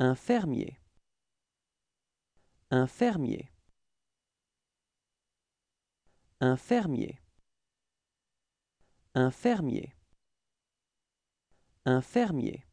Un fermier. Un fermier. Un fermier. Un fermier. Un fermier.